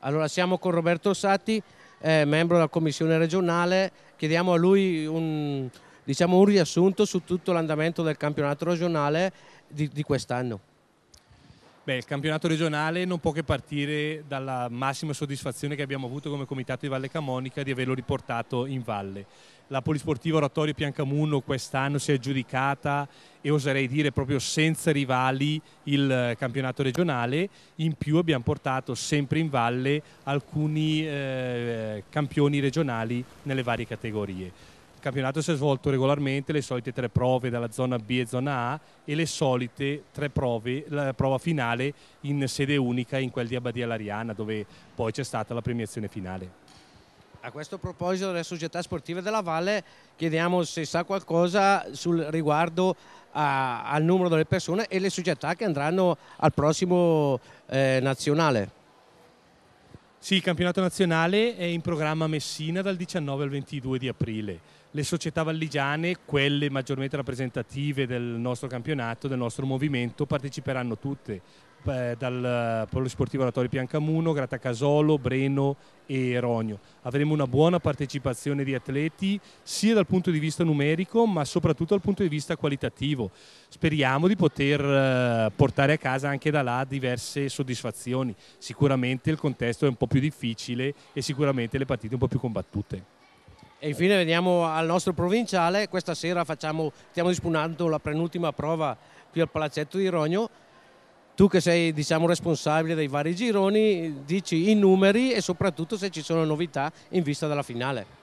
Allora siamo con Roberto Satti, eh, membro della commissione regionale, chiediamo a lui un, diciamo, un riassunto su tutto l'andamento del campionato regionale di, di quest'anno. Beh, il campionato regionale non può che partire dalla massima soddisfazione che abbiamo avuto come comitato di Valle Camonica di averlo riportato in valle. La polisportiva Oratorio Piancamunno quest'anno si è aggiudicata e oserei dire proprio senza rivali il campionato regionale, in più abbiamo portato sempre in valle alcuni eh, campioni regionali nelle varie categorie. Il campionato si è svolto regolarmente, le solite tre prove dalla zona B e zona A e le solite tre prove, la prova finale in sede unica in quel di Abbadia Lariana dove poi c'è stata la premiazione finale. A questo proposito della società sportiva della Valle chiediamo se sa qualcosa sul riguardo a, al numero delle persone e le società che andranno al prossimo eh, nazionale. Sì, il campionato nazionale è in programma a Messina dal 19 al 22 di aprile. Le società valligiane, quelle maggiormente rappresentative del nostro campionato, del nostro movimento, parteciperanno tutte eh, dal Polisportivo Oratori Piancamuno, Grattacasolo, Breno e Rogno. Avremo una buona partecipazione di atleti sia dal punto di vista numerico ma soprattutto dal punto di vista qualitativo. Speriamo di poter eh, portare a casa anche da là diverse soddisfazioni. Sicuramente il contesto è un po' più difficile e sicuramente le partite un po' più combattute. E infine veniamo al nostro provinciale, questa sera facciamo, stiamo disponendo la penultima prova qui al palazzetto di Rogno tu che sei diciamo, responsabile dei vari gironi, dici i numeri e soprattutto se ci sono novità in vista della finale.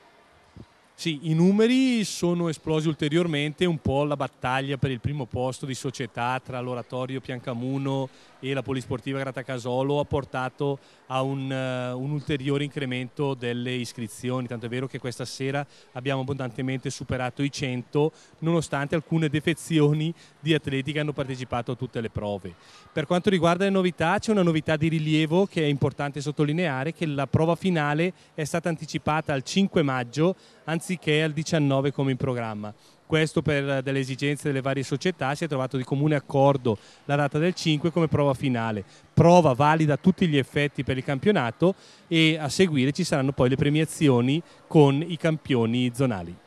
Sì, i numeri sono esplosi ulteriormente, un po' la battaglia per il primo posto di società tra l'oratorio Piancamuno e la polisportiva Grattacasolo ha portato a un, uh, un, ulteriore incremento delle iscrizioni, tanto è vero che questa sera abbiamo abbondantemente superato i 100 nonostante alcune defezioni di atleti che hanno partecipato a tutte le prove. Per quanto riguarda le novità c'è una novità di rilievo che è importante sottolineare che la prova finale è stata anticipata al 5 maggio, anzi anziché al 19 come in programma. Questo per delle esigenze delle varie società si è trovato di comune accordo la data del 5 come prova finale, prova valida a tutti gli effetti per il campionato e a seguire ci saranno poi le premiazioni con i campioni zonali.